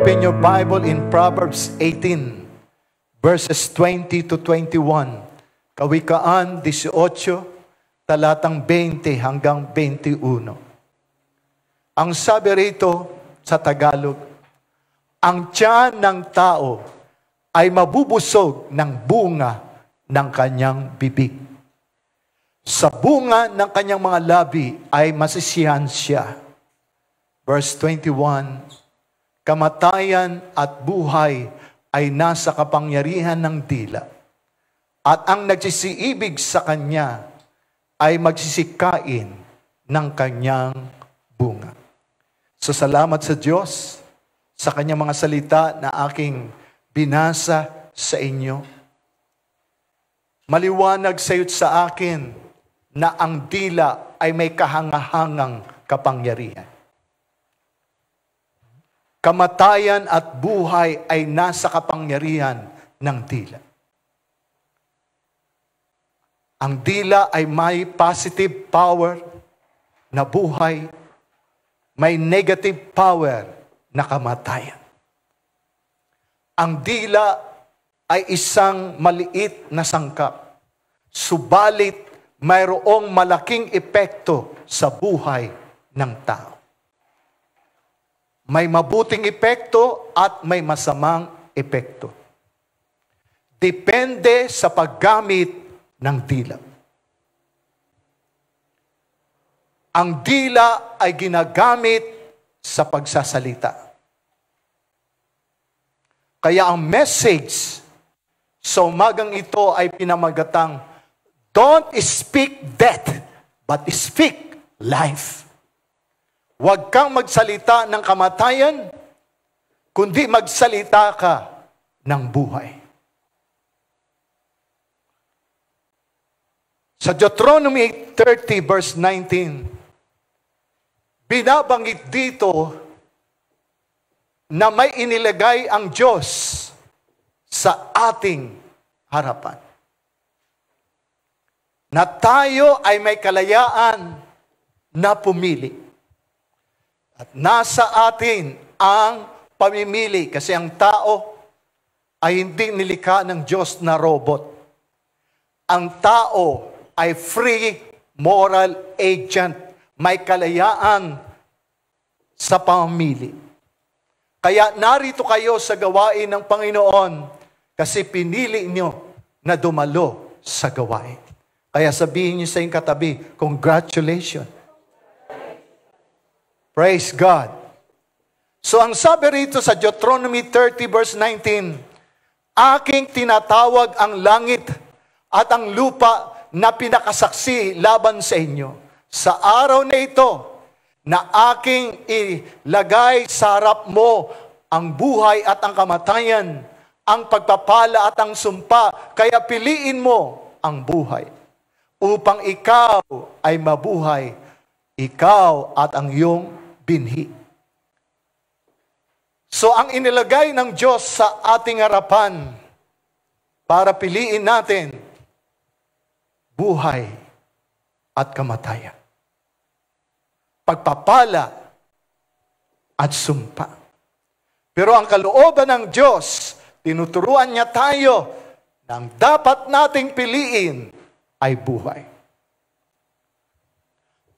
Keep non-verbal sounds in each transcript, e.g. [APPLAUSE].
open your Bible in Proverbs 18, verses 20 to 21. Kawikaan 18, talatang 20 hanggang 21. Ang sabi rito sa Tagalog, ang tiyan ng tao ay mabubusog ng bunga ng kanyang bibig. Sa bunga ng kanyang mga labi ay masisihan siya. Verse 21 Kamatayan at buhay ay nasa kapangyarihan ng dila. At ang nagsisiibig sa Kanya ay magsisikain ng Kanyang bunga. So salamat sa Diyos sa Kanyang mga salita na aking binasa sa inyo. Maliwanag sa iyo sa akin na ang dila ay may kahangahangang kapangyarihan. Kamatayan at buhay ay nasa kapangyarihan ng dila. Ang dila ay may positive power na buhay, may negative power na kamatayan. Ang dila ay isang maliit na sangkap, subalit mayroong malaking epekto sa buhay ng tao. May mabuting epekto at may masamang epekto. Depende sa paggamit ng dila. Ang dila ay ginagamit sa pagsasalita. Kaya ang message sa umagang ito ay pinamagatang, Don't speak death, but speak life. Huwag kang magsalita ng kamatayan, kundi magsalita ka ng buhay. Sa Deuteronomy 30 verse 19, binabanggit dito na may inilagay ang Diyos sa ating harapan. Na tayo ay may kalayaan na pumili. At nasa atin ang pamimili kasi ang tao ay hindi nilikha ng Diyos na robot. Ang tao ay free moral agent. May kalayaan sa pamimili. Kaya narito kayo sa gawain ng Panginoon kasi pinili niyo na dumalo sa gawain. Kaya sabihin niyo sa inyong katabi, congratulations. Praise God. So ang sabi rito sa Deuteronomy 30 verse 19, Aking tinatawag ang langit at ang lupa na pinakasaksi laban sa inyo. Sa araw na ito, na aking ilagay sa harap mo ang buhay at ang kamatayan, ang pagpapala at ang sumpa, kaya piliin mo ang buhay upang ikaw ay mabuhay, ikaw at ang iyong binhi. So ang inilagay ng Diyos sa ating harapan para piliin natin buhay at kamatayan. Pagpapala at sumpa. Pero ang kalooban ng Diyos, tinuturuan niya tayo na ang dapat nating piliin ay buhay.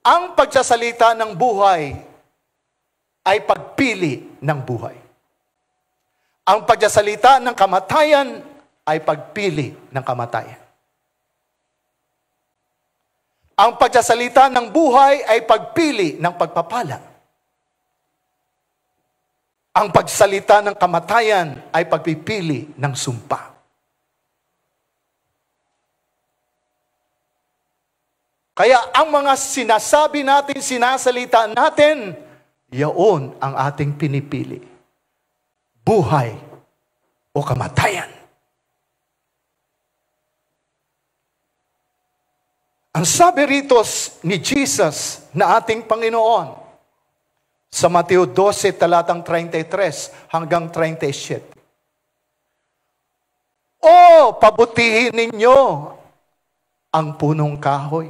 Ang pagsasalita ng buhay ay pagpili ng buhay. Ang pagsasalita ng kamatayan ay pagpili ng kamatayan. Ang pagsasalita ng buhay ay pagpili ng pagpapala. Ang pagsalita ng kamatayan ay pagpipili ng sumpa. Kaya ang mga sinasabi natin, sinasalita natin, Yaon ang ating pinipili. Buhay o kamatayan. Ang sabi rito ni Jesus na ating Panginoon sa Mateo 12, talatang 33 hanggang 37. O, pabutihin ninyo ang punong kahoy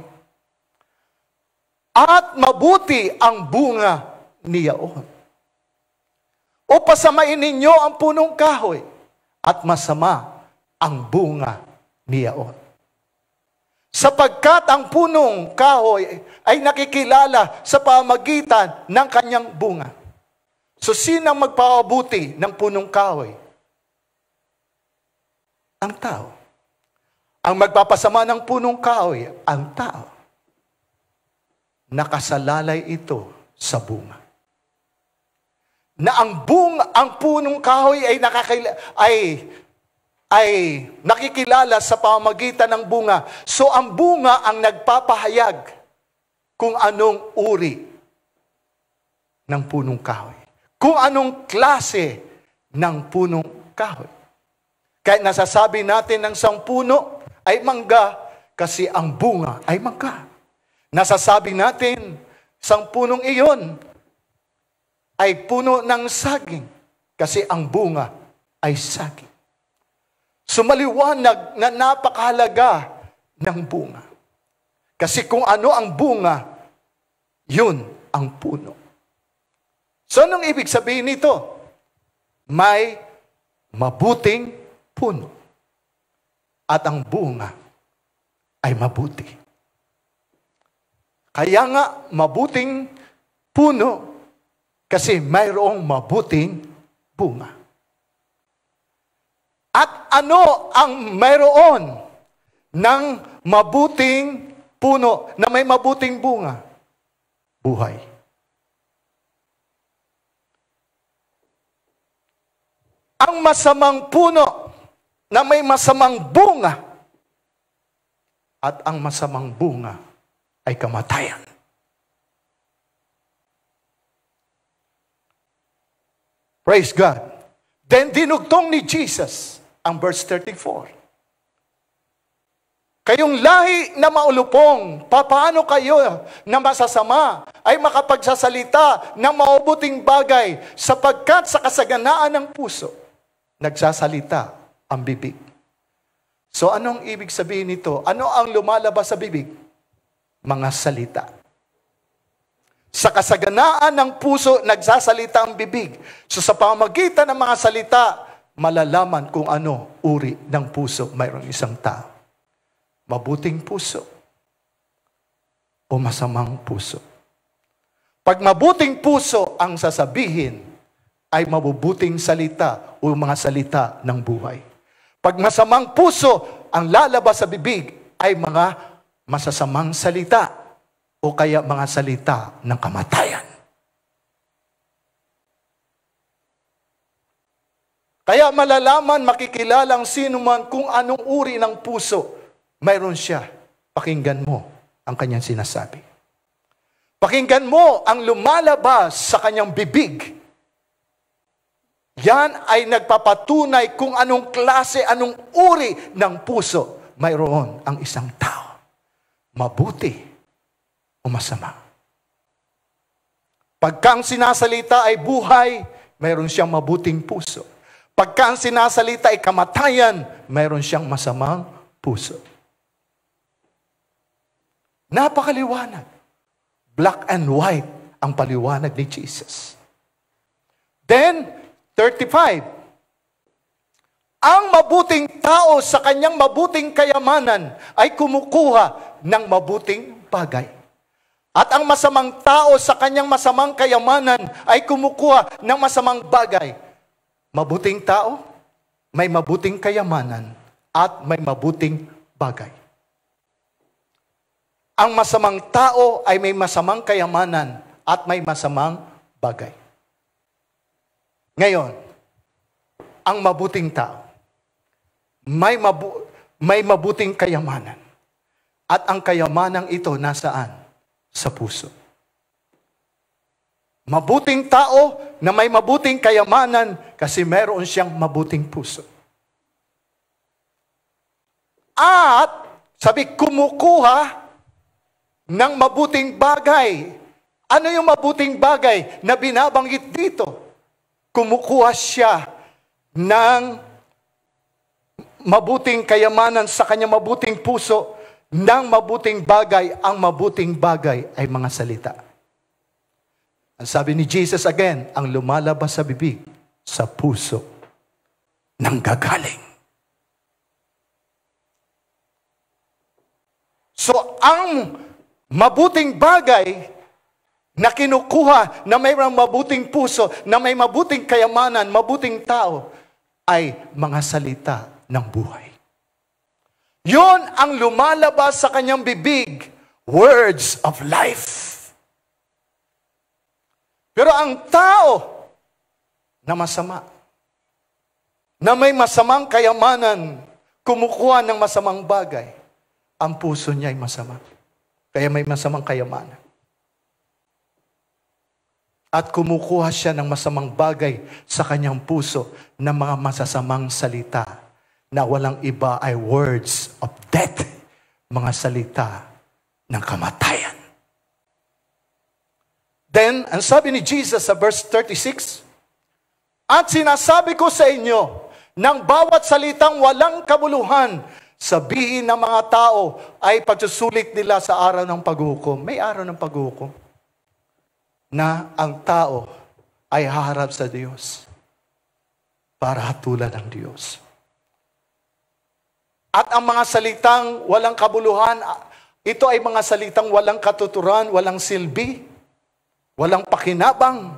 at mabuti ang bunga niyaon. O pasamain ninyo ang punong kahoy at masama ang bunga niyaon. Sapagkat ang punong kahoy ay nakikilala sa pamagitan ng kanyang bunga. So sinang magpapabuti ng punong kahoy? Ang tao. Ang magpapasama ng punong kahoy, ang tao. Nakasalalay ito sa bunga na ang bung ang punong kahoy ay nakakaila, ay ay nakikilala sa pamagitan ng bunga. So ang bunga ang nagpapahayag kung anong uri ng punong kahoy. Kung anong klase ng punong kahoy. Kahit nasasabi natin ng isang puno ay mangga kasi ang bunga ay mangga. Nasasabi natin isang punong iyon ay puno ng saging kasi ang bunga ay saging. Sumaliwanag na napakahalaga ng bunga. Kasi kung ano ang bunga, yun ang puno. So anong ibig sabihin nito? May mabuting puno. At ang bunga ay mabuti. Kaya nga, mabuting puno kasi mayroong mabuting bunga. At ano ang mayroon ng mabuting puno na may mabuting bunga? Buhay. Ang masamang puno na may masamang bunga at ang masamang bunga ay kamatayan. Praise God. Then dinugtong ni Jesus ang verse 34. Kayong lahi na maulupong, papaano kayo na masasama ay makapagsasalita ng maubuting bagay sapagkat sa kasaganaan ng puso, nagsasalita ang bibig. So anong ibig sabihin nito? Ano ang lumalabas sa bibig? Mga salita. Sa kasaganaan ng puso, nagsasalita ang bibig. So sa pamagitan ng mga salita, malalaman kung ano uri ng puso mayroong isang tao. Mabuting puso o masamang puso. Pag mabuting puso ang sasabihin, ay mabubuting salita o mga salita ng buhay. Pag masamang puso ang lalabas sa bibig, ay mga masasamang salita o kaya mga salita ng kamatayan. Kaya malalaman, makikilalang sino man kung anong uri ng puso mayroon siya. Pakinggan mo ang kanyang sinasabi. Pakinggan mo ang lumalabas sa kanyang bibig. Yan ay nagpapatunay kung anong klase, anong uri ng puso mayroon ang isang tao. Mabuti o masama. Pagka ang sinasalita ay buhay, mayroon siyang mabuting puso. Pagka ang sinasalita ay kamatayan, mayroon siyang masamang puso. Napakaliwanag. Black and white ang paliwanag ni Jesus. Then, 35. Ang mabuting tao sa kanyang mabuting kayamanan ay kumukuha ng mabuting bagay. At ang masamang tao sa kanyang masamang kayamanan ay kumukuha ng masamang bagay. Mabuting tao, may mabuting kayamanan, at may mabuting bagay. Ang masamang tao ay may masamang kayamanan at may masamang bagay. Ngayon, ang mabuting tao may, mabu- may mabuting kayamanan. At ang kayamanang ito nasaan? sa puso. Mabuting tao na may mabuting kayamanan kasi meron siyang mabuting puso. At, sabi, kumukuha ng mabuting bagay. Ano yung mabuting bagay na binabanggit dito? Kumukuha siya ng mabuting kayamanan sa kanyang mabuting puso ng mabuting bagay, ang mabuting bagay ay mga salita. Ang sabi ni Jesus again, ang lumalabas sa bibig, sa puso nang gagaling. So, ang mabuting bagay na kinukuha na mayroong mabuting puso, na may mabuting kayamanan, mabuting tao, ay mga salita ng buhay. Yun ang lumalabas sa kanyang bibig, words of life. Pero ang tao na masama, na may masamang kayamanan, kumukuha ng masamang bagay, ang puso niya ay masama. Kaya may masamang kayamanan. At kumukuha siya ng masamang bagay sa kanyang puso ng mga masasamang salita na walang iba ay words of death, mga salita ng kamatayan. Then, ang sabi ni Jesus sa verse 36, At sinasabi ko sa inyo, ng bawat salitang walang kabuluhan, sabihin ng mga tao ay pagsusulit nila sa araw ng paghukom. May araw ng paghukom na ang tao ay haharap sa Diyos para hatulan ng Diyos. At ang mga salitang walang kabuluhan, ah, ito ay mga salitang walang katuturan, walang silbi, walang pakinabang.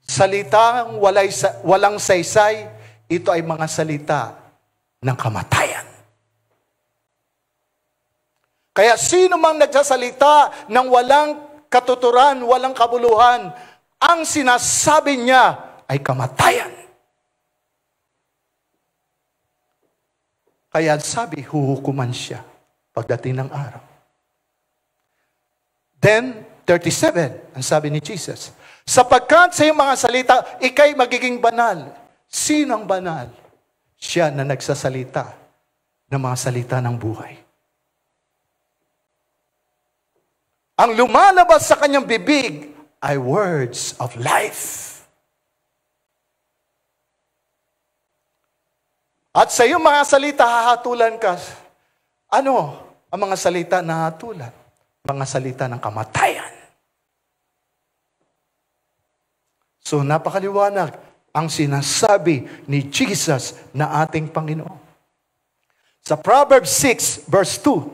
Salitang walay, walang saysay, ito ay mga salita ng kamatayan. Kaya sino mang nagsasalita ng walang katuturan, walang kabuluhan, ang sinasabi niya ay kamatayan. Kaya sabi, huhukuman siya pagdating ng araw. Then, 37, ang sabi ni Jesus, Sapagkat sa iyong mga salita, ikay magiging banal. Sinang banal? Siya na nagsasalita ng mga salita ng buhay. Ang lumalabas sa kanyang bibig ay words of life. At sa iyong mga salita, hahatulan ka. Ano ang mga salita na hahatulan? Mga salita ng kamatayan. So napakaliwanag ang sinasabi ni Jesus na ating Panginoon. Sa Proverbs 6 verse 2,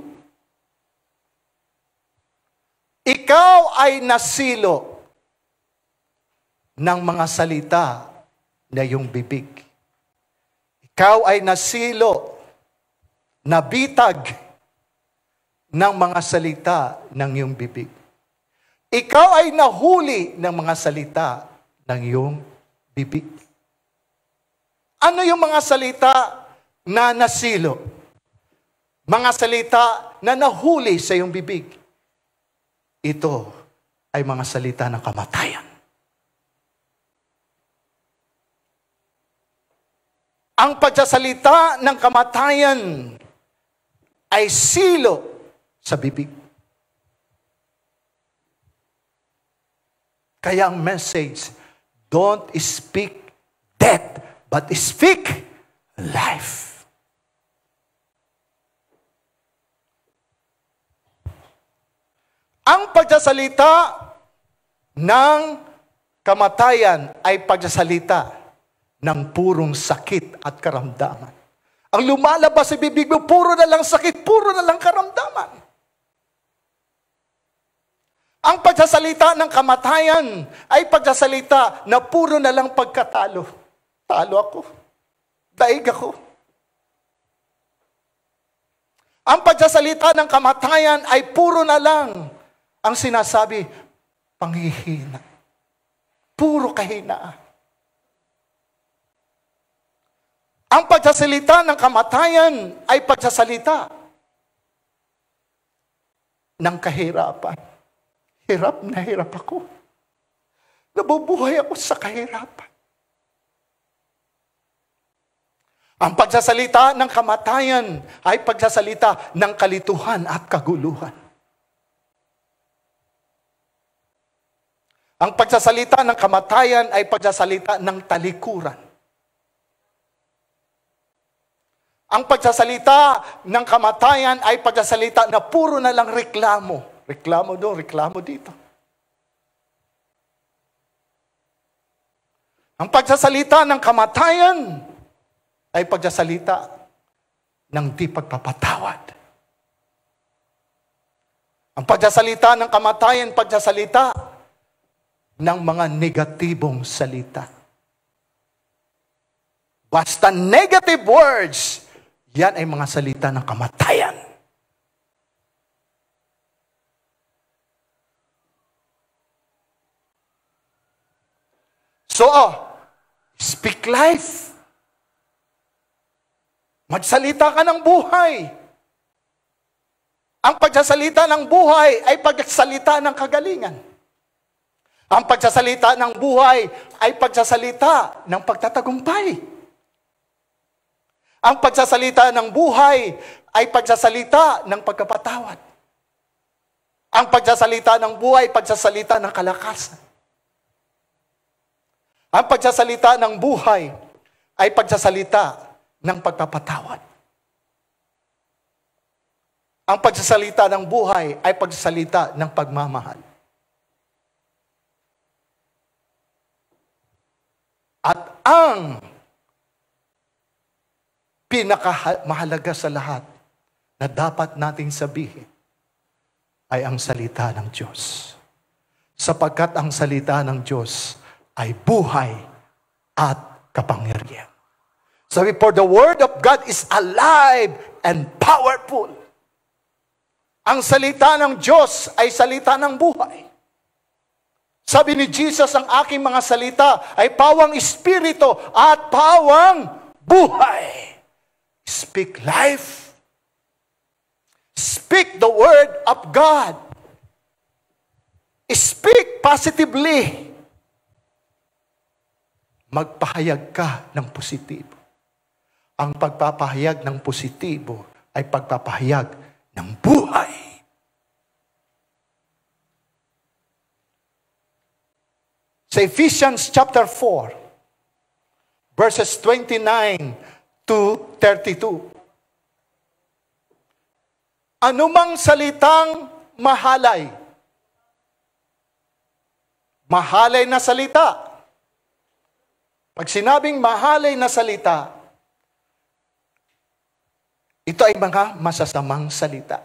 Ikaw ay nasilo ng mga salita na iyong bibig. Ikaw ay nasilo, nabitag ng mga salita ng iyong bibig. Ikaw ay nahuli ng mga salita ng iyong bibig. Ano yung mga salita na nasilo? Mga salita na nahuli sa iyong bibig. Ito ay mga salita ng kamatayan. Ang pagsasalita ng kamatayan ay silo sa bibig. Kaya ang message, don't speak death, but speak life. Ang pagsasalita ng kamatayan ay pagsasalita ng purong sakit at karamdaman. Ang lumalabas sa bibig mo, puro na lang sakit, puro na lang karamdaman. Ang pagsasalita ng kamatayan ay pagsasalita na puro na lang pagkatalo. Talo ako. Daig ako. Ang pagsasalita ng kamatayan ay puro na lang ang sinasabi, panghihina. Puro kahinaan. Ang pagsasalita ng kamatayan ay pagsasalita ng kahirapan. Hirap na hirap ako. Nabubuhay ako sa kahirapan. Ang pagsasalita ng kamatayan ay pagsasalita ng kalituhan at kaguluhan. Ang pagsasalita ng kamatayan ay pagsasalita ng talikuran. Ang pagsasalita ng kamatayan ay pagsasalita na puro na lang reklamo. Reklamo doon, reklamo dito. Ang pagsasalita ng kamatayan ay pagsasalita ng di pagpapatawad. Ang pagsasalita ng kamatayan, pagsasalita ng mga negatibong salita. Basta negative words yan ay mga salita ng kamatayan. So, oh, speak life. Magsalita ka ng buhay. Ang pagsasalita ng buhay ay pagsasalita ng kagalingan. Ang pagsasalita ng buhay ay pagsasalita ng pagtatagumpay. Ang pagsasalita ng buhay ay pagsasalita ng pagkapatawad. Ang pagsasalita ng buhay, pagsasalita ng kalakasan. Ang pagsasalita ng buhay ay pagsasalita ng pagpapatawad. Ang pagsasalita ng buhay ay pagsasalita ng pagmamahal. At ang pinakamahalaga sa lahat na dapat nating sabihin ay ang salita ng Diyos. Sapagkat ang salita ng Diyos ay buhay at kapangyarihan. Sabi, for the Word of God is alive and powerful. Ang salita ng Diyos ay salita ng buhay. Sabi ni Jesus, ang aking mga salita ay pawang espiritu at pawang buhay. Speak life. Speak the word of God. Speak positively. Magpahayag ka ng positibo. Ang pagpapahayag ng positibo ay pagpapahayag ng buhay. Sa Ephesians chapter 4, verses 29 to 32. Anumang salitang mahalay, mahalay na salita, pag sinabing mahalay na salita, ito ay mga masasamang salita.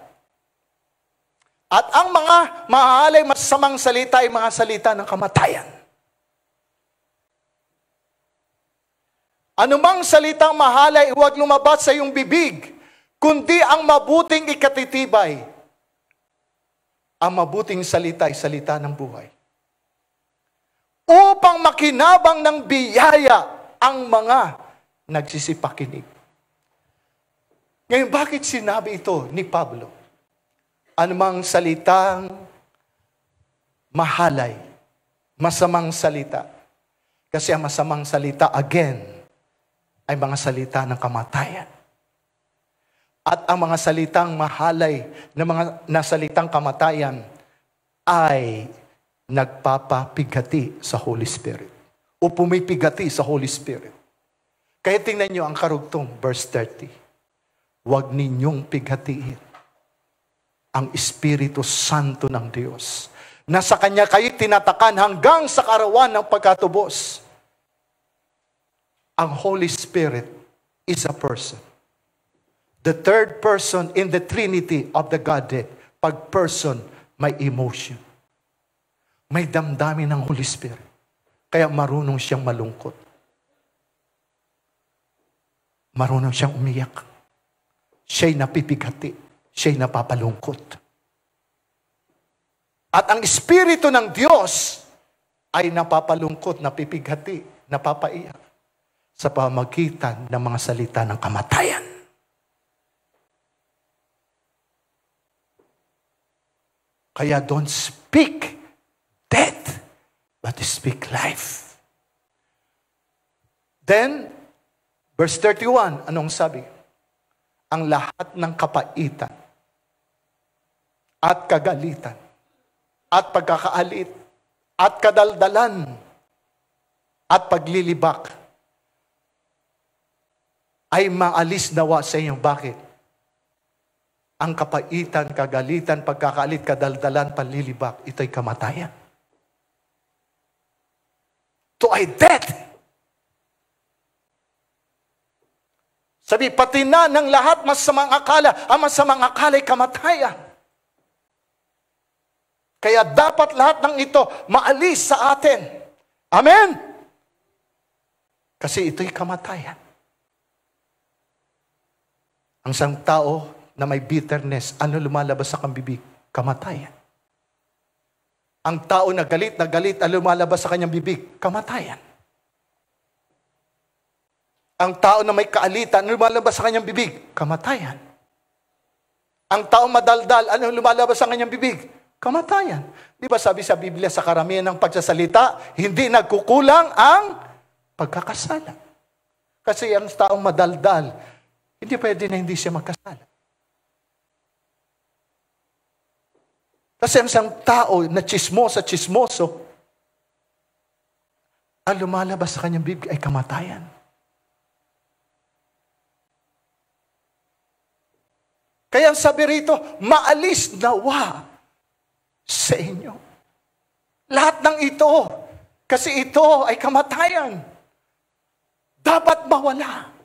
At ang mga mahalay masasamang salita ay mga salita ng kamatayan. Anumang salitang mahalay, huwag lumabas sa iyong bibig, kundi ang mabuting ikatitibay. Ang mabuting salita ay salita ng buhay. Upang makinabang ng biyaya ang mga nagsisipakinig. Ngayon, bakit sinabi ito ni Pablo? Anumang salitang mahalay, masamang salita. Kasi ang masamang salita, again, ay mga salita ng kamatayan. At ang mga salitang mahalay na mga nasalitang kamatayan ay nagpapapigati sa Holy Spirit o pumipigati sa Holy Spirit. Kaya tingnan nyo ang karugtong, verse 30. Huwag ninyong pigatiin ang Espiritu Santo ng Diyos na sa Kanya kayo tinatakan hanggang sa karawan ng pagkatubos ang Holy Spirit is a person. The third person in the Trinity of the Godhead, pag person, may emotion. May damdamin ng Holy Spirit. Kaya marunong siyang malungkot. Marunong siyang umiyak. Siya'y napipigati. Siya'y napapalungkot. At ang Espiritu ng Diyos ay napapalungkot, napipighati, napapaiyak sa pamagitan ng mga salita ng kamatayan. Kaya don't speak death, but speak life. Then, verse 31, anong sabi? Ang lahat ng kapaitan at kagalitan at pagkakaalit at kadaldalan at paglilibak ay maalis nawa sa inyo. Bakit? Ang kapaitan, kagalitan, pagkakalit, kadaldalan, panlilibak, ito'y kamatayan. To ay death. Sabi, pati na ng lahat masamang akala, ang masamang akala ay kamatayan. Kaya dapat lahat ng ito maalis sa atin. Amen? Kasi ito'y kamatayan. Ang isang tao na may bitterness, ano lumalabas sa bibig? Kamatayan. Ang tao na galit na galit, ano lumalabas sa kanyang bibig? Kamatayan. Ang tao na may kaalitan, ano lumalabas sa kanyang bibig? Kamatayan. Ang tao madaldal, ano lumalabas sa kanyang bibig? Kamatayan. Di ba sabi sa Biblia, sa karamihan ng pagsasalita, hindi nagkukulang ang pagkakasala. Kasi ang taong madaldal, hindi pwede na hindi siya magkasala. Kasi ang isang tao na chismosa, chismoso, ang lumalabas sa kanyang bibig ay kamatayan. Kaya sabi rito, maalis nawa sa inyo. Lahat ng ito, kasi ito ay kamatayan. Dapat mawala.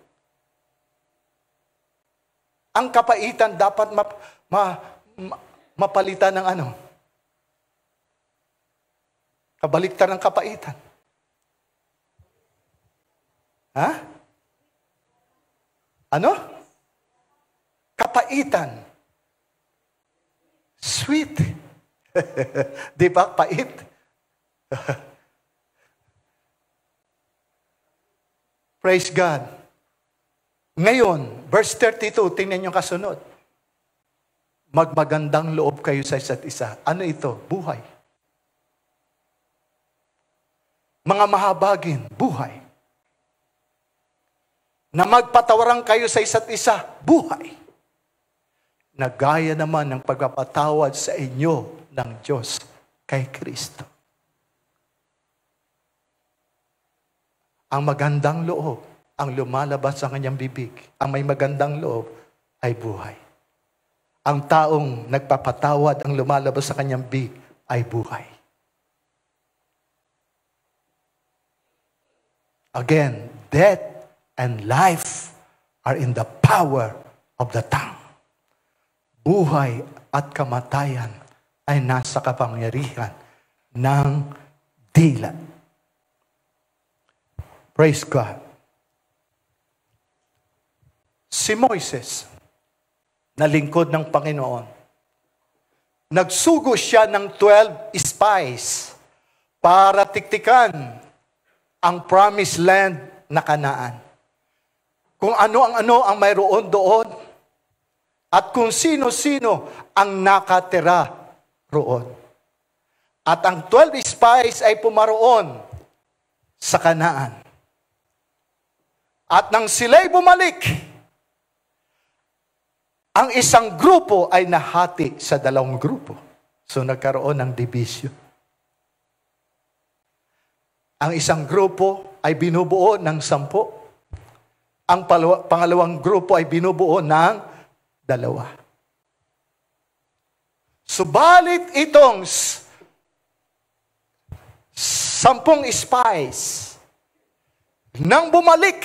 Ang kapaitan dapat map, ma, ma, mapalitan ng ano? Kabaliktan ng kapaitan. Ha? Ano? Kapaitan. Sweet. [LAUGHS] Di ba? Pait. [LAUGHS] Praise God. Ngayon, verse 32, tingnan yung kasunod. Magmagandang loob kayo sa isa't isa. Ano ito? Buhay. Mga mahabagin, buhay. Na magpatawaran kayo sa isa't isa, buhay. Na gaya naman ng pagpapatawad sa inyo ng Diyos kay Kristo. Ang magandang loob ang lumalabas sa kanyang bibig, ang may magandang loob, ay buhay. Ang taong nagpapatawad, ang lumalabas sa kanyang bibig, ay buhay. Again, death and life are in the power of the tongue. Buhay at kamatayan ay nasa kapangyarihan ng dila. Praise God. Si Moises, na lingkod ng Panginoon, nagsugo siya ng 12 spies para tiktikan ang promised land na kanaan. Kung ano ang ano ang mayroon doon at kung sino-sino ang nakatira roon. At ang 12 spies ay pumaroon sa kanaan. At nang sila'y bumalik, ang isang grupo ay nahati sa dalawang grupo. So nagkaroon ng division. Ang isang grupo ay binubuo ng sampu. Ang pangalawang grupo ay binubuo ng dalawa. Subalit itong sampung spies nang bumalik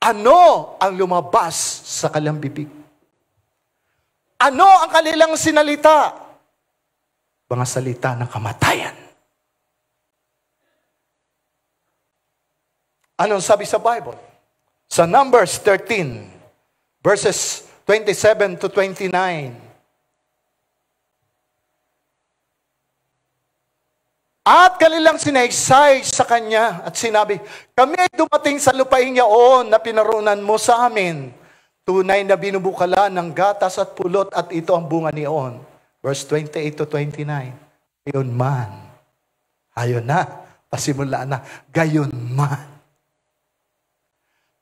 ano ang lumabas sa kanilang bibig? Ano ang kanilang sinalita? Mga salita ng kamatayan. Anong sabi sa Bible? Sa Numbers 13, verses 27 to 29, At kanilang sinaysay sa kanya at sinabi, Kami ay dumating sa lupain yaon na pinarunan mo sa amin. Tunay na binubukala ng gatas at pulot at ito ang bunga niyon. Verse 28 to 29. Gayon man. Ayon na. Pasimulaan na. Gayon man.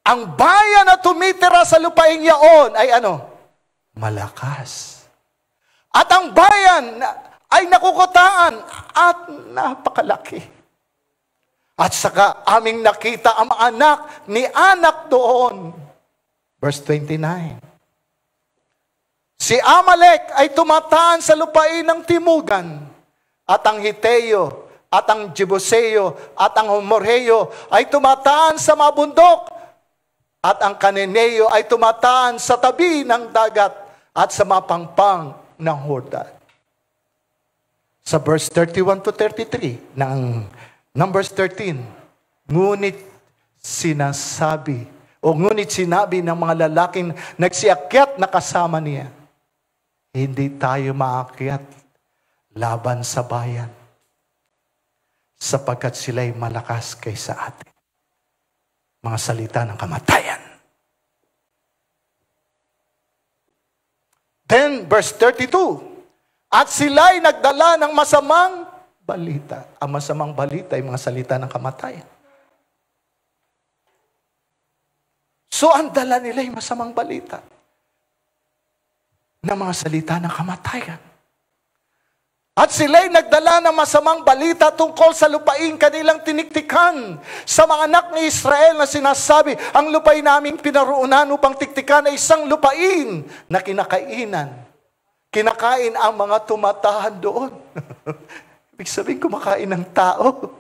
Ang bayan na tumitira sa lupain yaon ay ano? Malakas. At ang bayan na ay nakukutaan at napakalaki. At saka aming nakita ang anak ni anak doon. Verse 29. Si Amalek ay tumataan sa lupain ng Timugan at ang Hiteyo at ang Jebuseo at ang Homorheyo ay tumataan sa mabundok at ang Kaneneyo ay tumataan sa tabi ng dagat at sa mapangpang ng Hordat sa verse 31 to 33 ng Numbers 13. Ngunit sinasabi o ngunit sinabi ng mga lalaking nagsiakyat na kasama niya, hindi tayo maakyat laban sa bayan sapagkat sila'y malakas kaysa atin. Mga salita ng kamatayan. Then, verse 32, at sila'y nagdala ng masamang balita. Ang masamang balita ay mga salita ng kamatayan. So ang dala nila ay masamang balita ng mga salita ng kamatayan. At sila'y nagdala ng masamang balita tungkol sa lupain kanilang tiniktikan sa mga anak ni Israel na sinasabi, ang lupain naming pinaruunan upang tiktikan ay isang lupain na kinakainan Kinakain ang mga tumatahan doon. [LAUGHS] Ibig sabihin, kumakain ng tao.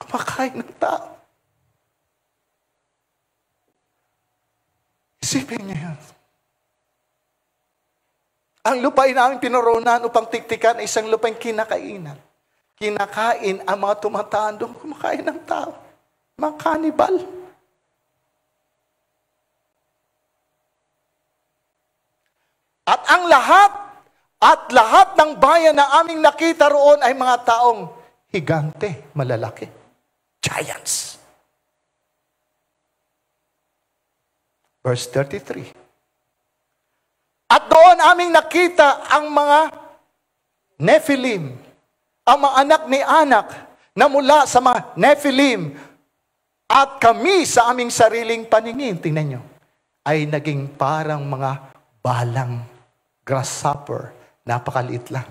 Kumakain ng tao. Isipin niyo yan. Ang lupain namin pinoronan upang tiktikan ay isang lupain kinakainan. Kinakain ang mga tumatahan doon, kumakain ng tao. Mga cannibal. At ang lahat, at lahat ng bayan na aming nakita roon ay mga taong higante, malalaki. Giants. Verse 33. At doon aming nakita ang mga Nephilim, ang mga anak ni anak na mula sa mga Nephilim at kami sa aming sariling paningin, tingnan nyo, ay naging parang mga balang grasshopper, napakaliit lang.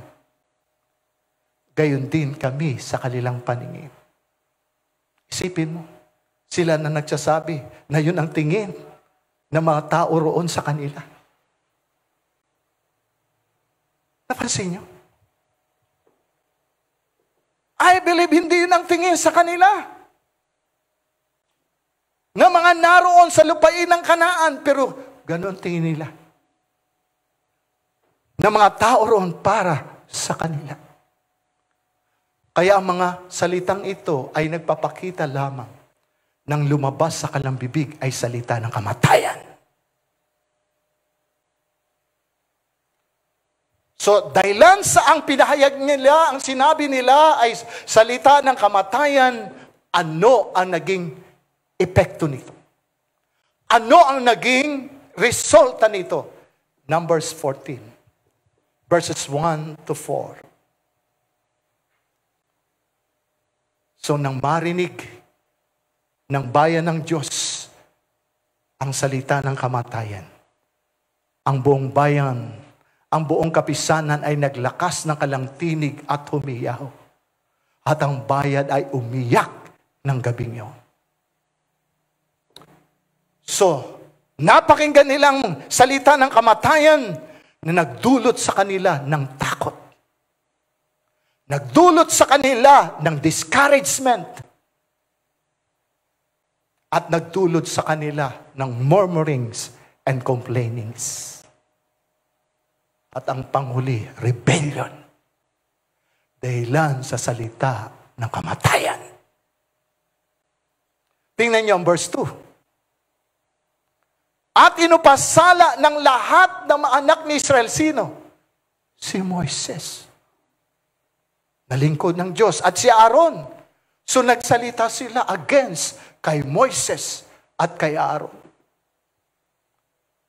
Gayon din kami sa kanilang paningin. Isipin mo, sila na nagsasabi na yun ang tingin ng mga tao roon sa kanila. Napansin nyo? I believe hindi yun ang tingin sa kanila. Ng mga naroon sa lupain ng kanaan, pero ganun tingin nila ng mga tao roon para sa kanila. Kaya ang mga salitang ito ay nagpapakita lamang ng lumabas sa kanilang bibig ay salita ng kamatayan. So, dahilan sa ang pinahayag nila, ang sinabi nila ay salita ng kamatayan, ano ang naging epekto nito? Ano ang naging resulta nito? Numbers 14 verses 1 to 4. So nang marinig ng bayan ng Diyos ang salita ng kamatayan, ang buong bayan, ang buong kapisanan ay naglakas ng kalangtinig at humiyaw. At ang bayan ay umiyak ng gabing yon. So, napakinggan nilang salita ng kamatayan, na nagdulot sa kanila ng takot. Nagdulot sa kanila ng discouragement. At nagdulot sa kanila ng murmurings and complainings. At ang panghuli, rebellion. Dahilan sa salita ng kamatayan. Tingnan niyo ang verse 2. At inupasala ng lahat ng mga anak ni Israel. Sino? Si Moises. Nalingkod ng Diyos. At si Aaron. So nagsalita sila against kay Moises at kay Aaron.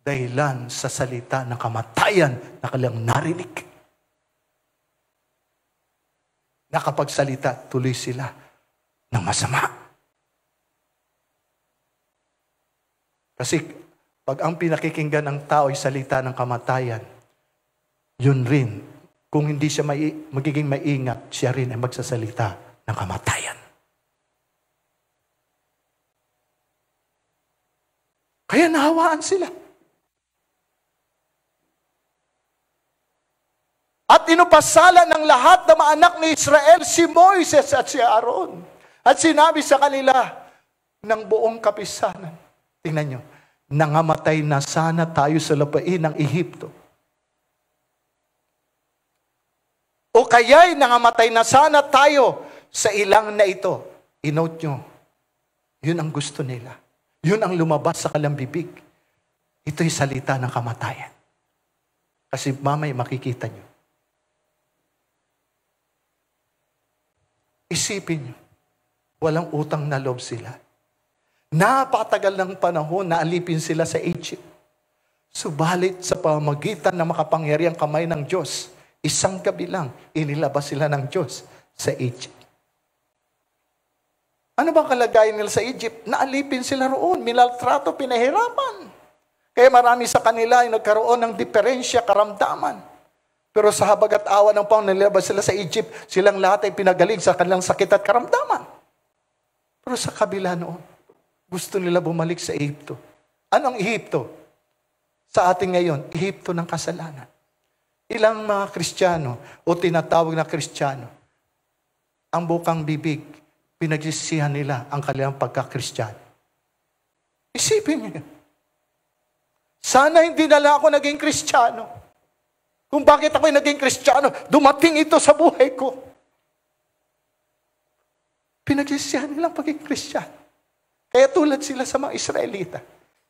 Dahilan sa salita ng kamatayan na kanilang narinig. Nakapagsalita, tuloy sila ng masama. Kasi pag ang pinakikinggan ng tao ay salita ng kamatayan, yun rin, kung hindi siya mai, magiging maingat, siya rin ay magsasalita ng kamatayan. Kaya nahawaan sila. At inupasala ng lahat ng mga anak ni Israel si Moises at si Aaron. At sinabi sa kanila ng buong kapisanan. Tingnan niyo, nangamatay na sana tayo sa lapain ng Ehipto. O kaya'y nangamatay na sana tayo sa ilang na ito. Inote nyo, yun ang gusto nila. Yun ang lumabas sa kalambibig. Ito'y salita ng kamatayan. Kasi mamay makikita nyo. Isipin nyo, walang utang na loob sila. Napatagal ng panahon na alipin sila sa Egypt. Subalit sa pamagitan ng makapangyariang kamay ng Diyos, isang gabi lang, inilabas sila ng Diyos sa Egypt. Ano bang kalagayan nila sa Egypt? Naalipin sila roon, minaltrato, pinahirapan. Kaya marami sa kanila ay nagkaroon ng diferensya, karamdaman. Pero sa habag at awa ng Panginoon, nilabas sila sa Egypt, silang lahat ay pinagaling sa kanilang sakit at karamdaman. Pero sa kabila noon, gusto nila bumalik sa Egypto. Anong Egypto? Sa ating ngayon, Egypto ng kasalanan. Ilang mga Kristiyano o tinatawag na Kristiyano, ang bukang bibig, pinagsisihan nila ang kanilang pagkakristiyano. Isipin niyo Sana hindi na lang ako naging Kristiyano. Kung bakit ako naging Kristiyano, dumating ito sa buhay ko. Pinagsisihan nilang pagiging Kristiyano. Kaya tulad sila sa mga Israelita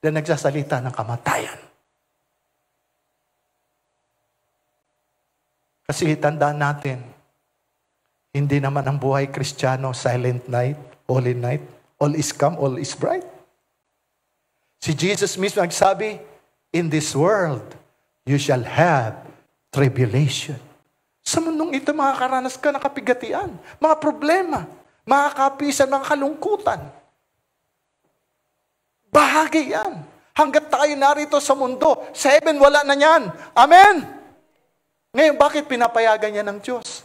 na nagsasalita ng kamatayan. Kasi tandaan natin, hindi naman ang buhay kristyano silent night, holy night, all is come, all is bright. Si Jesus mismo nagsabi, In this world, you shall have tribulation. Sa mundong ito, makakaranas ka ng kapigatian, mga problema, mga kapisan, mga kalungkutan. Bahagi yan. Hanggat tayo narito sa mundo, sa heaven, wala na yan. Amen! Ngayon, bakit pinapayagan niya ng Diyos?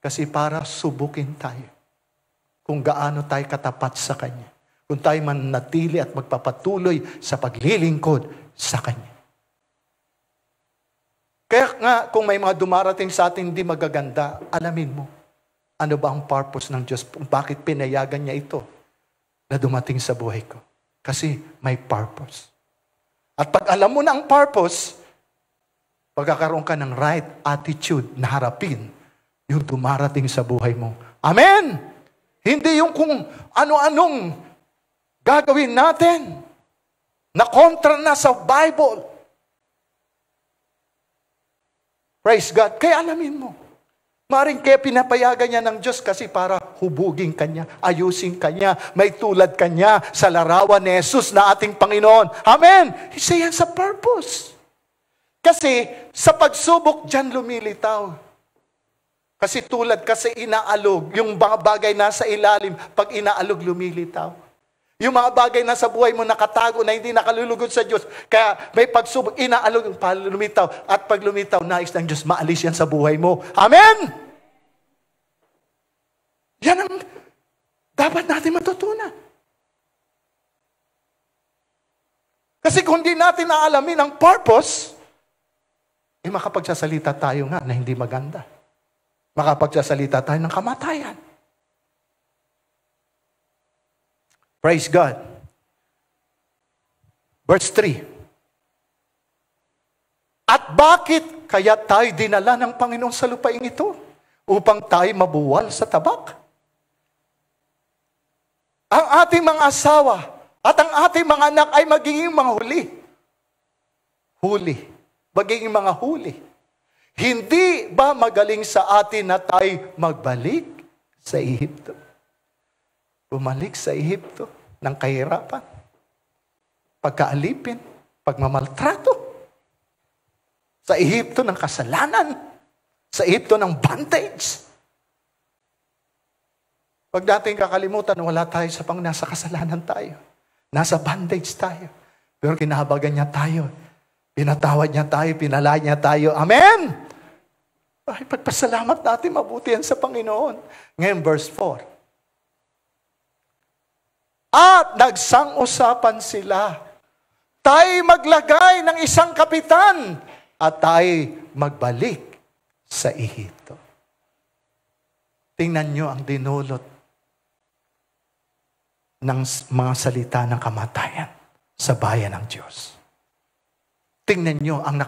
Kasi para subukin tayo kung gaano tayo katapat sa Kanya. Kung tayo man natili at magpapatuloy sa paglilingkod sa Kanya. Kaya nga, kung may mga dumarating sa atin hindi magaganda, alamin mo, ano ba ang purpose ng Diyos? Bakit pinayagan niya ito na dumating sa buhay ko? Kasi may purpose. At pag alam mo na ang purpose, pagkakaroon ka ng right attitude na harapin yung dumarating sa buhay mo. Amen! Hindi yung kung ano-anong gagawin natin na kontra na sa Bible. Praise God. Kaya alamin mo. Maring kaya pinapayagan niya ng Diyos kasi para hubugin kanya, ayusin kanya, may tulad kanya sa larawan ni Jesus na ating Panginoon. Amen! Isa yan sa purpose. Kasi sa pagsubok, dyan lumilitaw. Kasi tulad kasi inaalog, yung mga bagay nasa ilalim, pag inaalog, lumilitaw. Yung mga bagay na sa buhay mo nakatago na hindi nakalulugod sa Diyos. Kaya may pagsubok, inaalog, lumitaw. At pag lumitaw, nais ng Diyos, maalis yan sa buhay mo. Amen! Yan ang dapat natin matutunan. Kasi kung hindi natin naalamin ang purpose, eh makapagsasalita tayo nga na hindi maganda. Makapagsasalita tayo ng kamatayan. Praise God. Verse 3. At bakit kaya tayo dinala ng Panginoon sa lupain ito? Upang tayo mabuwal sa tabak? Ang ating mga asawa at ang ating mga anak ay magiging mga huli. Huli. Magiging mga huli. Hindi ba magaling sa atin na tayo magbalik sa Egypto? bumalik sa Ehipto ng kahirapan, pagkaalipin, pagmamaltrato, sa Ehipto ng kasalanan, sa Ehipto ng bondage. Pag dating kakalimutan, wala tayo sa pang nasa kasalanan tayo. Nasa bondage tayo. Pero kinahabagan niya tayo. Pinatawad niya tayo, pinalaya niya tayo. Amen! Ay, pagpasalamat natin mabuti yan sa Panginoon. Ngayon, verse 4. At nagsang-usapan sila. Tay maglagay ng isang kapitan at tay magbalik sa Ehipto. Tingnan nyo ang dinulot ng mga salita ng kamatayan sa bayan ng Diyos. Tingnan nyo ang,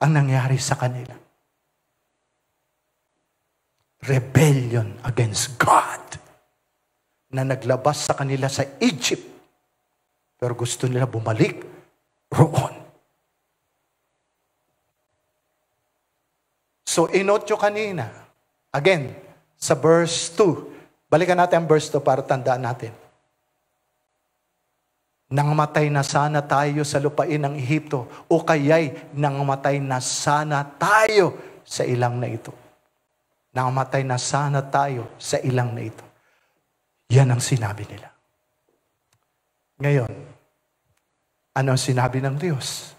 ang nangyari sa kanila. Rebellion against God na naglabas sa kanila sa Egypt. Pero gusto nila bumalik roon. So, inotyo kanina. Again, sa verse 2. Balikan natin ang verse 2 para tandaan natin. Nang Nangamatay na sana tayo sa lupain ng Ehipto o kaya'y nang nangamatay na sana tayo sa ilang na ito. Nang Nangamatay na sana tayo sa ilang na ito. Yan ang sinabi nila. Ngayon, ano ang sinabi ng Diyos?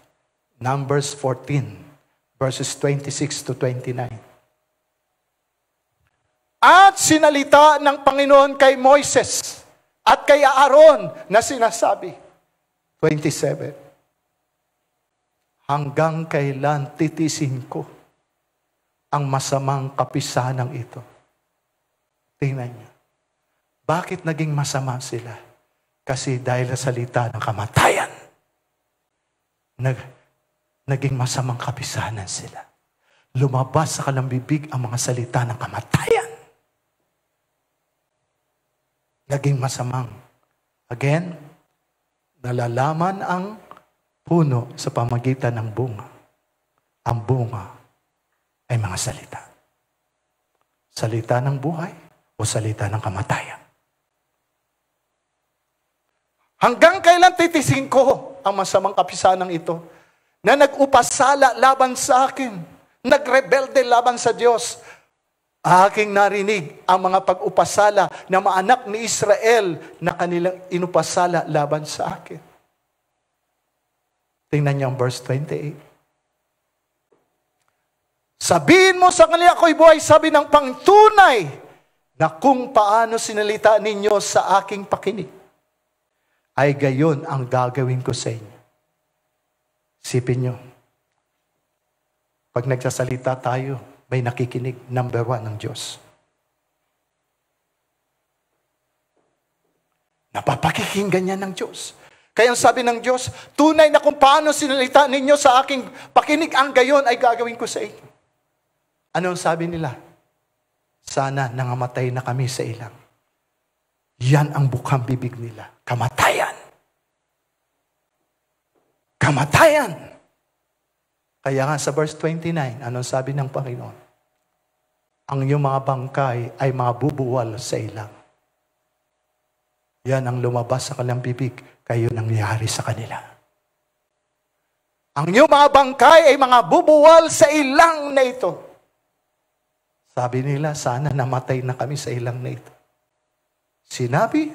Numbers 14, verses 26 to 29. At sinalita ng Panginoon kay Moises at kay Aaron na sinasabi, 27, Hanggang kailan titisin ko ang masamang kapisanang ito? Tingnan niyo. Bakit naging masama sila? Kasi dahil sa salita ng kamatayan, nag, naging masamang kapisanan sila. Lumabas sa kalambibig ang mga salita ng kamatayan. Naging masamang. Again, nalalaman ang puno sa pamagitan ng bunga. Ang bunga ay mga salita. Salita ng buhay o salita ng kamatayan. Hanggang kailan titisin ko ang masamang kapisanang ito na nag-upasala laban sa akin, nagrebelde laban sa Diyos. Aking narinig ang mga pag-upasala na maanak ni Israel na kanilang inupasala laban sa akin. Tingnan niyo ang verse 28. Sabihin mo sa kanila ako'y buhay, sabi ng pangtunay na kung paano sinalita ninyo sa aking pakinig ay gayon ang gagawin ko sa inyo. Sipin nyo. Pag nagsasalita tayo, may nakikinig number one ng Diyos. Napapakikinggan niya ng Diyos. Kaya ang sabi ng Diyos, tunay na kung paano sinalita ninyo sa aking pakinig ang gayon ay gagawin ko sa inyo. Ano ang sabi nila? Sana nangamatay na kami sa ilang. Yan ang bukang bibig nila. Kamatayan kamatayan. Kaya nga sa verse 29, anong sabi ng Panginoon? Ang iyong mga bangkay ay mga sa ilang. Yan ang lumabas sa kanilang bibig, kayo nangyari sa kanila. Ang iyong mga bangkay ay mga bubuwal sa ilang na ito. Sabi nila, sana namatay na kami sa ilang na ito. Sinabi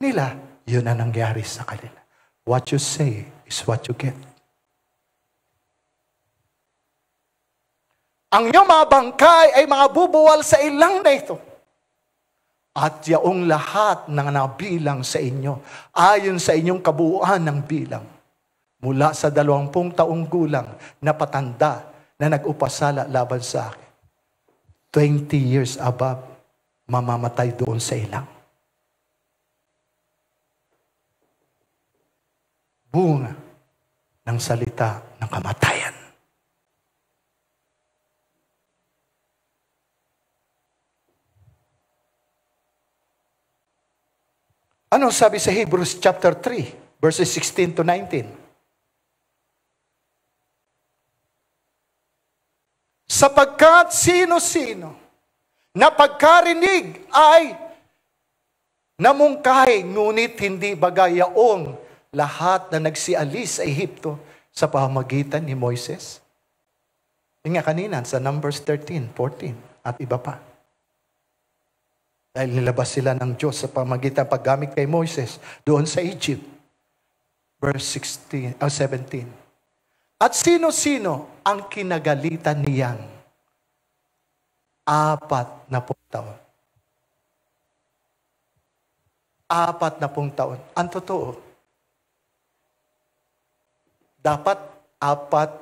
nila, yun ang nangyari sa kanila. What you say is what you get. Ang iyong mga bangkay ay mga bubuwal sa ilang na ito. At yaong lahat ng nabilang sa inyo, ayon sa inyong kabuuan ng bilang, mula sa dalawampung taong gulang na patanda na nag-upasala laban sa akin. 20 years above, mamamatay doon sa ilang. bunga ng salita ng kamatayan. Ano sabi sa Hebrews chapter 3, verses 16 to 19? Sapagkat sino-sino na pagkarinig ay namungkahi, ngunit hindi bagayaong lahat na nagsialis sa Ehipto sa pamagitan ni Moises? Tingnan kanina, sa Numbers 13, 14, at iba pa. Dahil nilabas sila ng Diyos sa pamagitan paggamit kay Moises doon sa Egypt. Verse 16, oh, 17. At sino-sino ang kinagalitan niyang apat na pong taon. Apat na pong taon. Ang totoo, dapat apat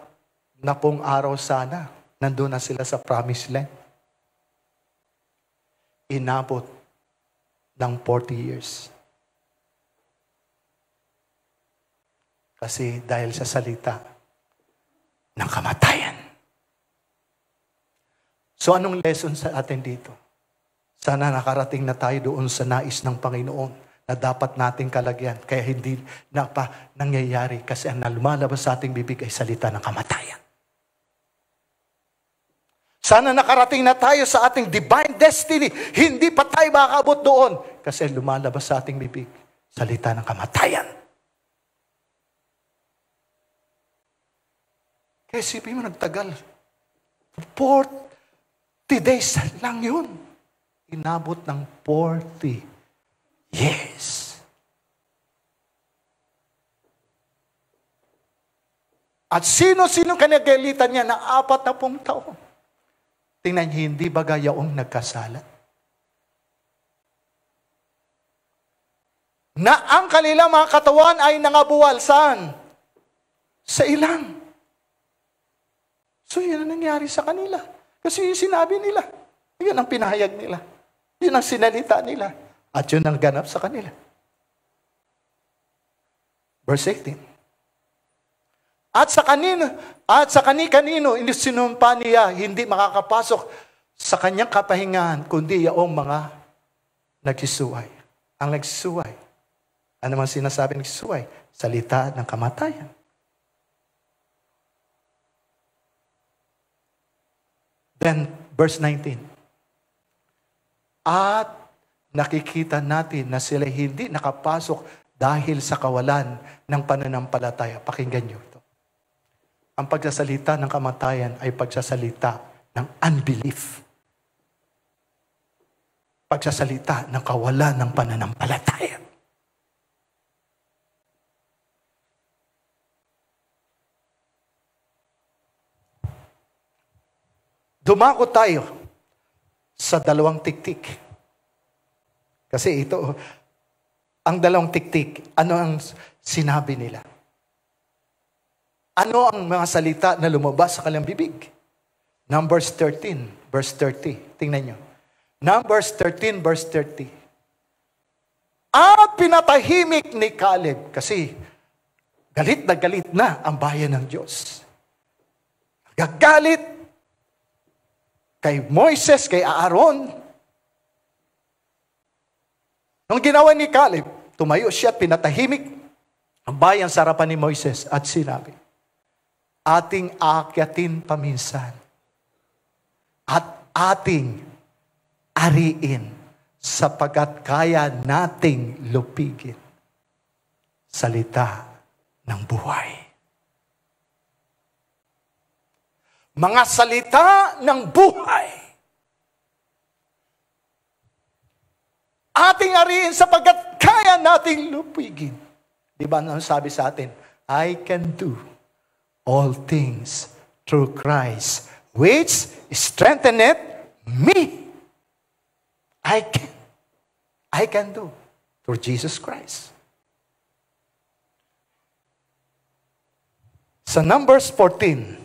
na pong araw sana nandun na sila sa promised land. Inabot ng 40 years. Kasi dahil sa salita ng kamatayan. So anong lesson sa atin dito? Sana nakarating na tayo doon sa nais ng Panginoon na dapat nating kalagyan. Kaya hindi na pa nangyayari kasi ang lumalabas sa ating bibig ay salita ng kamatayan. Sana nakarating na tayo sa ating divine destiny. Hindi pa tayo makakabot doon kasi lumalabas sa ating bibig salita ng kamatayan. Kaya isipin mo, nagtagal. 40 days lang yun. Inabot ng 40 Yes. At sino-sino kanagalitan niya na apat na pong taon? Tingnan niya, hindi ba gayaong nagkasala? Na ang kanilang mga katawan ay nangabuwal saan? Sa ilang. So yun ang nangyari sa kanila. Kasi yung sinabi nila, yun ang pinahayag nila. Yun ang sinalita nila. At yun ang ganap sa kanila. Verse 18. At sa kanino, at sa kani-kanino, sinumpa niya, hindi makakapasok sa kanyang kapahingahan, kundi yaong mga nagsisuway. Ang nagsisuway. Ano man sinasabi ng nagsisuway? Salita ng kamatayan. Then, verse 19. At nakikita natin na sila hindi nakapasok dahil sa kawalan ng pananampalataya. Pakinggan niyo ito. Ang pagsasalita ng kamatayan ay pagsasalita ng unbelief. Pagsasalita ng kawalan ng pananampalataya. Dumako tayo sa dalawang tiktik kasi ito, ang dalawang tiktik, ano ang sinabi nila? Ano ang mga salita na lumabas sa kanilang bibig? Numbers 13, verse 30. Tingnan nyo. Numbers 13, verse 30. At pinatahimik ni Caleb kasi galit na galit na ang bayan ng Diyos. Gagalit kay Moises, kay Aaron, ang ginawa ni Caleb, tumayo siya at pinatahimik ang bayan sa harapan ni Moises at sinabi, ating aakyatin paminsan at ating ariin sapagat kaya nating lupigin salita ng buhay. Mga salita ng buhay ating ariin sapagkat kaya nating lupigin. Di ba nang sabi sa atin? I can do all things through Christ which strengtheneth me. I can. I can do through Jesus Christ. Sa Numbers 14,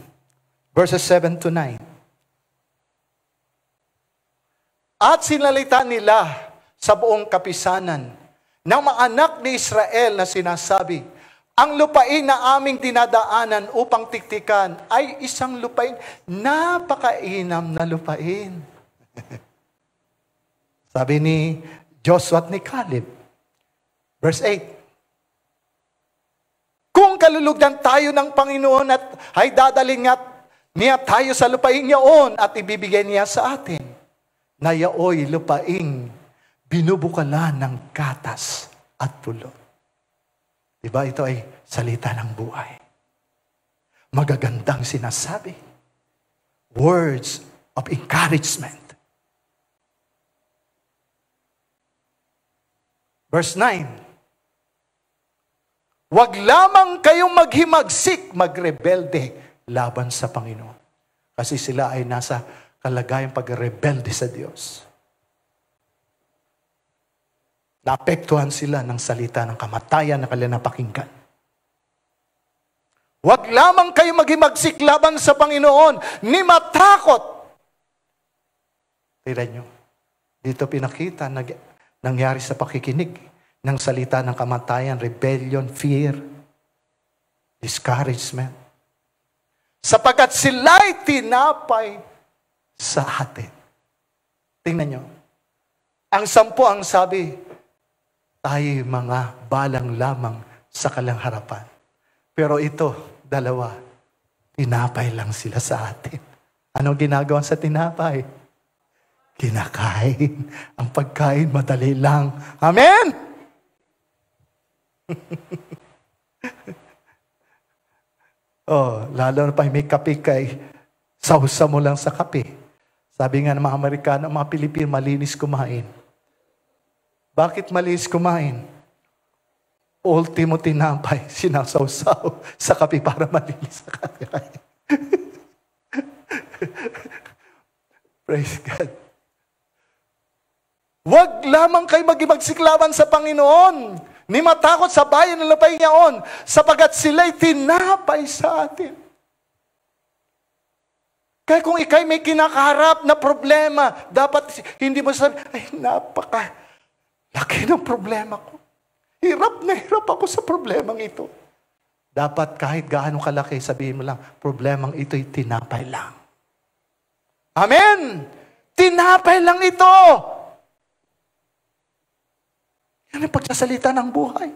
verses 7 to 9. At sinalita nila sa buong kapisanan ng mga anak ni Israel na sinasabi, ang lupain na aming dinadaanan upang tiktikan ay isang lupain, napakainam na lupain. [LAUGHS] Sabi ni Joshua at ni Caleb, verse 8, Kung kalulugdan tayo ng Panginoon at ay dadalin nga niya tayo sa lupain niyaon at ibibigay niya sa atin, na yaoy lupaing binubukala ng katas at pulot. Diba ito ay salita ng buhay. Magagandang sinasabi. Words of encouragement. Verse 9, Huwag lamang kayong maghimagsik, magrebelde laban sa Panginoon. Kasi sila ay nasa kalagayang pagrebelde sa Diyos. Naapektuhan sila ng salita ng kamatayan na kanilang napakinggan. Huwag lamang kayo maghimagsik laban sa Panginoon, ni matakot. Tignan nyo, dito pinakita nag, nangyari sa pakikinig ng salita ng kamatayan, rebellion, fear, discouragement. Sapagat sila'y tinapay sa atin. Tingnan nyo, ang sampu ang sabi, Tayo'y mga balang lamang sa kalang harapan. Pero ito, dalawa, tinapay lang sila sa atin. Ano ginagawa sa tinapay? Kinakain. Ang pagkain, madali lang. Amen! [LAUGHS] oh, lalo na pa may kape kay sausa mo lang sa kape. Sabi nga ng mga Amerikano, mga Pilipino, malinis kumain. Bakit malis kumain? Ultimo tinapay, [LAUGHS] sinasawsaw sa kape para malinis sa kanya. [LAUGHS] Praise God. Huwag lamang kay magibagsiklaban sa Panginoon, ni matakot sa bayan ng labay niyaon, sapagat sila'y tinapay sa atin. Kaya kung ikay may kinakaharap na problema, dapat hindi mo sabi, ay napaka, Laki ng problema ko. Hirap na hirap ako sa problemang ito. Dapat kahit gaano kalaki, sabihin mo lang, problemang ito'y tinapay lang. Amen! Tinapay lang ito! Yan ang pagsasalita ng buhay.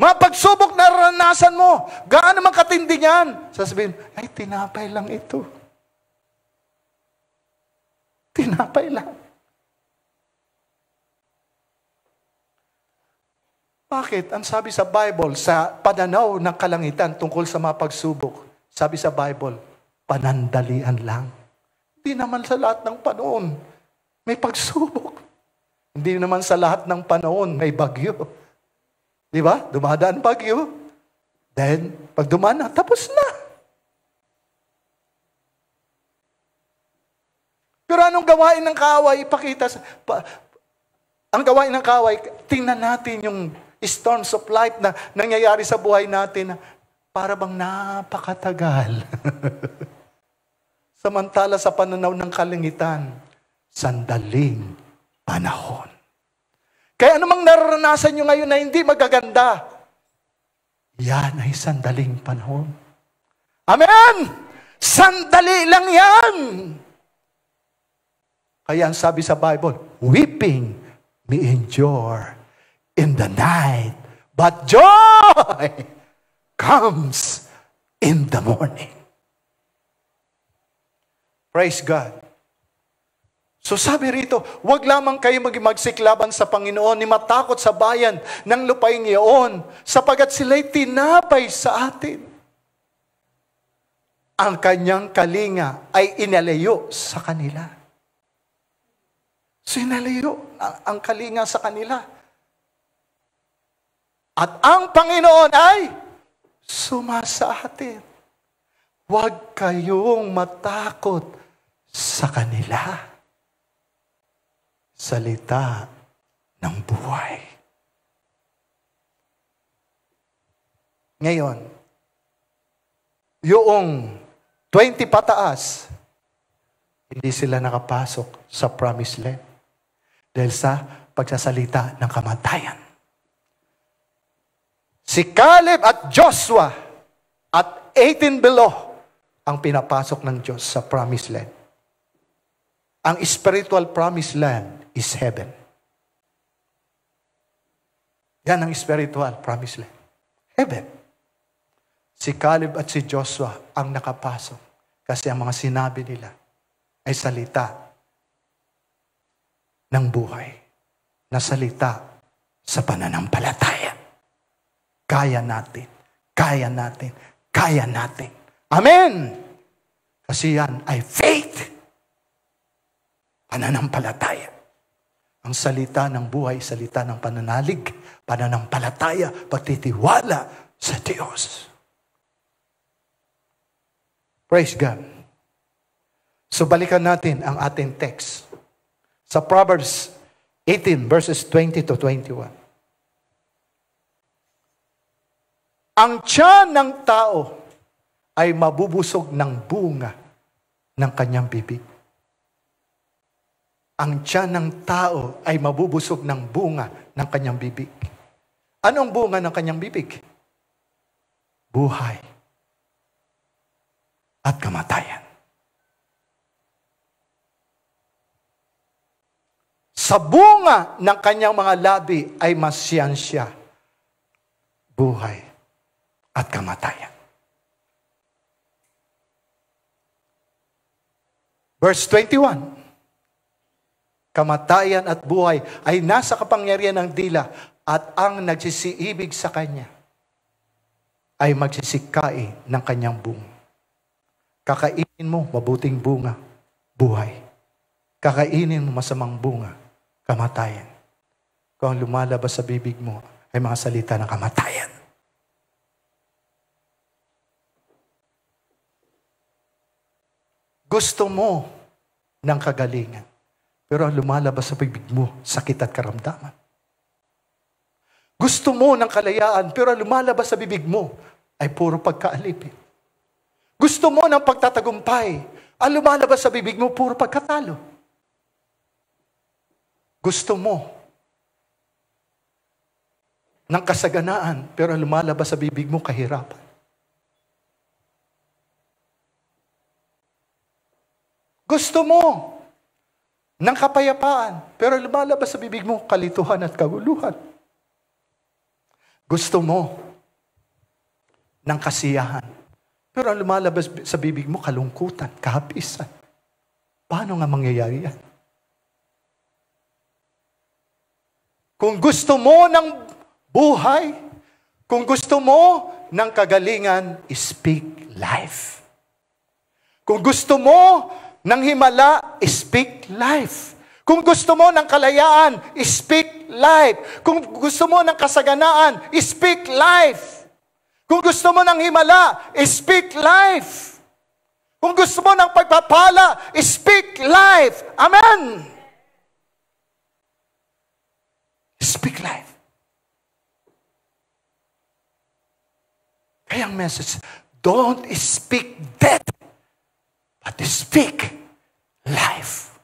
Mga pagsubok na naranasan mo, gaano man katindi niyan, sasabihin, ay, tinapay lang ito. Tinapay lang. Bakit? Ang sabi sa Bible, sa pananaw ng kalangitan tungkol sa mga pagsubok, sabi sa Bible, panandalian lang. Hindi naman sa lahat ng panahon may pagsubok. Hindi naman sa lahat ng panahon may bagyo. Di ba? Dumadaan bagyo. Then, pag dumana, tapos na. Pero anong gawain ng kaway? Ipakita sa... Pa, ang gawain ng kaway, tingnan natin yung storms of life na nangyayari sa buhay natin na para bang napakatagal. [LAUGHS] Samantala sa pananaw ng kalingitan, sandaling panahon. Kaya anumang nararanasan nyo ngayon na hindi magaganda, yan ay sandaling panahon. Amen! Sandali lang yan! Kaya ang sabi sa Bible, weeping may endure in the night, but joy comes in the morning. Praise God. So sabi rito, huwag lamang kayo magimagsiklaban laban sa Panginoon ni matakot sa bayan ng lupain iyon sapagat sila'y tinapay sa atin. Ang kanyang kalinga ay inalayo sa kanila. So inalayo ang kalinga sa kanila. At ang Panginoon ay suma sa atin. Huwag kayong matakot sa kanila. Salita ng buhay. Ngayon, yung 20 pataas, hindi sila nakapasok sa promised land dahil sa pagsasalita ng kamatayan. Si Caleb at Joshua at 18 below ang pinapasok ng Diyos sa promised land. Ang spiritual promised land is heaven. Yan ang spiritual promised land. Heaven. Si Caleb at si Joshua ang nakapasok kasi ang mga sinabi nila ay salita ng buhay na salita sa pananampalataya. Kaya natin. Kaya natin. Kaya natin. Amen! Kasi yan ay faith. Pananampalataya. Ang salita ng buhay, salita ng pananalig, pananampalataya, pagtitiwala sa Diyos. Praise God. So balikan natin ang ating text. Sa Proverbs 18 verses 20 to 21. Ang tiyan ng tao ay mabubusog ng bunga ng kanyang bibig. Ang tiyan ng tao ay mabubusog ng bunga ng kanyang bibig. Anong bunga ng kanyang bibig? Buhay at kamatayan. Sa bunga ng kanyang mga labi ay masyansya buhay at kamatayan. Verse 21, Kamatayan at buhay ay nasa kapangyarihan ng dila at ang nagsisiibig sa Kanya ay magsisikain ng Kanyang bunga. Kakainin mo mabuting bunga, buhay. Kakainin mo masamang bunga, kamatayan. Kung lumalabas sa bibig mo ay mga salita ng kamatayan. Gusto mo ng kagalingan. Pero lumalabas sa bibig mo, sakit at karamdaman. Gusto mo ng kalayaan, pero lumalabas sa bibig mo ay puro pagkaalipin. Gusto mo ng pagtatagumpay, ang lumalabas sa bibig mo puro pagkatalo. Gusto mo ng kasaganaan, pero lumalabas sa bibig mo kahirapan. Gusto mo ng kapayapaan, pero lumalabas sa bibig mo kalituhan at kaguluhan. Gusto mo ng kasiyahan, pero ang lumalabas sa bibig mo kalungkutan, kahapisan. Paano nga mangyayari yan? Kung gusto mo ng buhay, kung gusto mo ng kagalingan, speak life. Kung gusto mo ng himala, speak life. Kung gusto mo ng kalayaan, speak life. Kung gusto mo ng kasaganaan, speak life. Kung gusto mo ng himala, speak life. Kung gusto mo ng pagpapala, speak life. Amen! Speak life. Kaya ang message, don't speak death but speak life.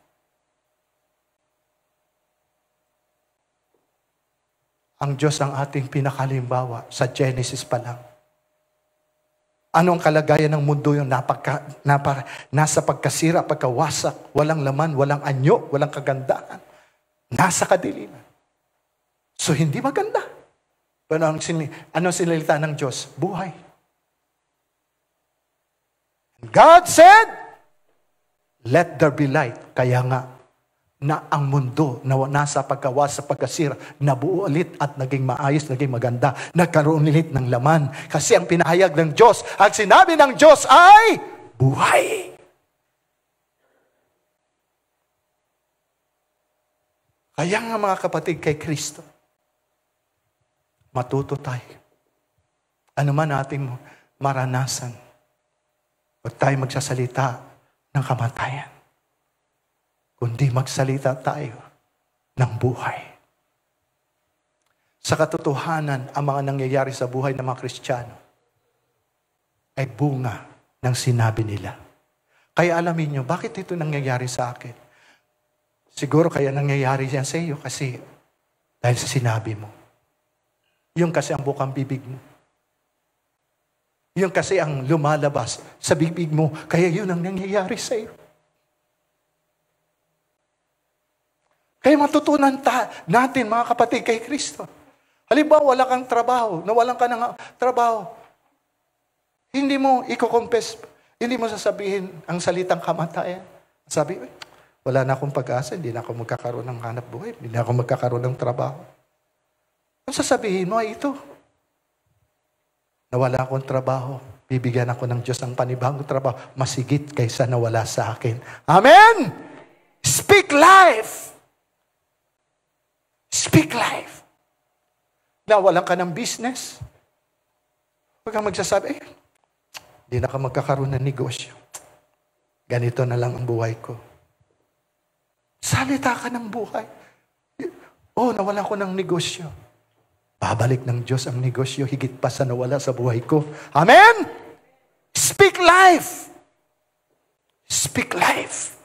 Ang Diyos ang ating pinakalimbawa sa Genesis pa lang. Ano ang kalagayan ng mundo yung napaka, napa, nasa pagkasira, pagkawasak, walang laman, walang anyo, walang kagandahan. Nasa kadiliman. So hindi maganda. Pero ang sin, ano sinilita ng Diyos? Buhay. God said, Let there be light. Kaya nga, na ang mundo na nasa pagkawas sa pagkasira, nabuo ulit at naging maayos, naging maganda, nagkaroon ulit ng laman. Kasi ang pinahayag ng Diyos at sinabi ng Diyos ay buhay. Kaya nga mga kapatid kay Kristo, matuto tayo. Ano man ating maranasan, huwag tayo magsasalita ng kamatayan, kundi magsalita tayo ng buhay. Sa katotohanan, ang mga nangyayari sa buhay ng mga Kristiyano ay bunga ng sinabi nila. Kaya alamin nyo, bakit ito nangyayari sa akin? Siguro kaya nangyayari yan sa iyo kasi dahil sa sinabi mo. Yung kasi ang bukang bibig mo. Yun kasi ang lumalabas sa bibig mo. Kaya yun ang nangyayari sa iyo. Kaya matutunan ta- natin, mga kapatid, kay Kristo. Halimbawa, wala kang trabaho, nawalan ka ng trabaho. Hindi mo i-confess, hindi mo sasabihin ang salitang kamatayan. Sabi, wala na akong pag-asa, hindi na ako magkakaroon ng hanap buhay, hindi na ako magkakaroon ng trabaho. Ang sasabihin mo ay ito, Nawala akong trabaho. Bibigyan ako ng Diyos ng panibagong trabaho. Masigit kaysa nawala sa akin. Amen! Speak life! Speak life! Nawalan ka ng business. Huwag kang magsasabi, eh, hindi na ka magkakaroon ng negosyo. Ganito na lang ang buhay ko. Salita ka ng buhay. Oh, nawalan ko ng negosyo. Babalik ng Diyos ang negosyo higit pa sa nawala sa buhay ko. Amen? Speak life! Speak life!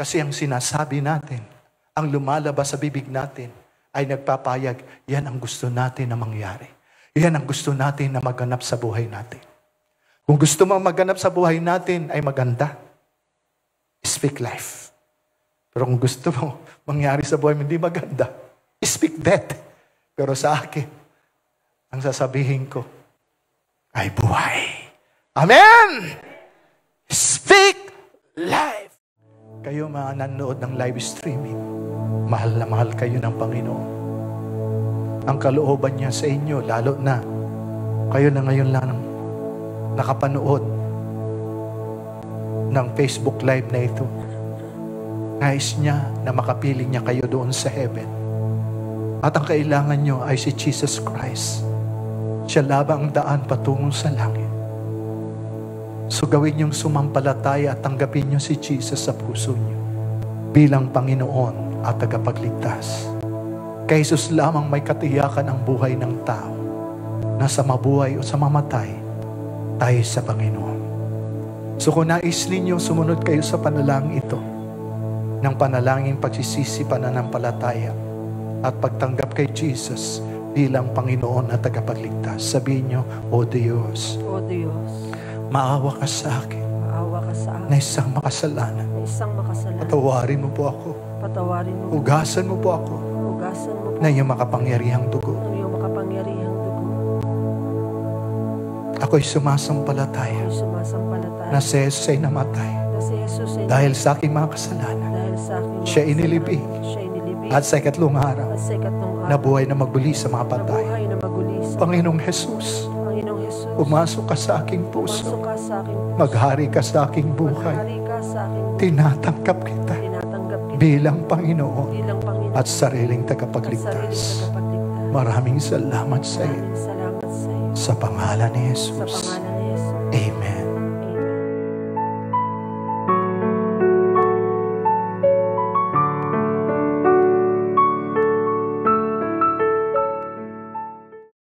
Kasi ang sinasabi natin, ang lumalabas sa bibig natin, ay nagpapayag, yan ang gusto natin na mangyari. Yan ang gusto natin na maganap sa buhay natin. Kung gusto mong maganap sa buhay natin, ay maganda. Speak life. Pero kung gusto mo [LAUGHS] mangyari sa buhay mo, hindi maganda, speak death. Pero sa akin, ang sasabihin ko ay buhay. Amen! Speak life! Kayo mga nanood ng live streaming, mahal na mahal kayo ng Panginoon. Ang kalooban niya sa inyo, lalo na kayo na ngayon lang nakapanood ng Facebook Live na ito Nais niya na makapiling niya kayo doon sa heaven. At ang kailangan niyo ay si Jesus Christ. Siya labang ang daan patungo sa langit. So gawin niyong sumampalataya at tanggapin niyo si Jesus sa puso niyo bilang Panginoon at tagapagligtas. Kay Jesus lamang may katiyakan ang buhay ng tao na sa mabuhay o sa mamatay tayo sa Panginoon. So kung nais ninyo, sumunod kayo sa panalang ito ng panalangin, pagsisisi, pananampalataya at pagtanggap kay Jesus bilang Panginoon at tagapagligtas. Sabihin nyo, O Diyos, O Diyos, maawa ka sa akin, maawa ka sa akin na isang makasalanan. Na isang makasalanan. Patawarin mo po ako. Patawarin mo. Ugasan mo po ako. Ugasan mo po. Na iyong makapangyarihang dugo. Na iyong makapangyarihang dugo. Ako'y sumasampalataya. Ako'y sumasampalataya. Na si Jesus ay namatay. Na si Jesus ay namatay. Dahil sa aking mga kasalanan siya inilibing. At sa ikatlong araw, At sa nabuhay na magbuli sa mga patay. Na sa Panginoong Jesus, Panginoong ka sa aking puso. Maghari ka sa aking buhay. Sa kita, bilang, Panginoon at sariling tagapagligtas. Maraming salamat sa iyo. Sa, sa pangalan ni Jesus.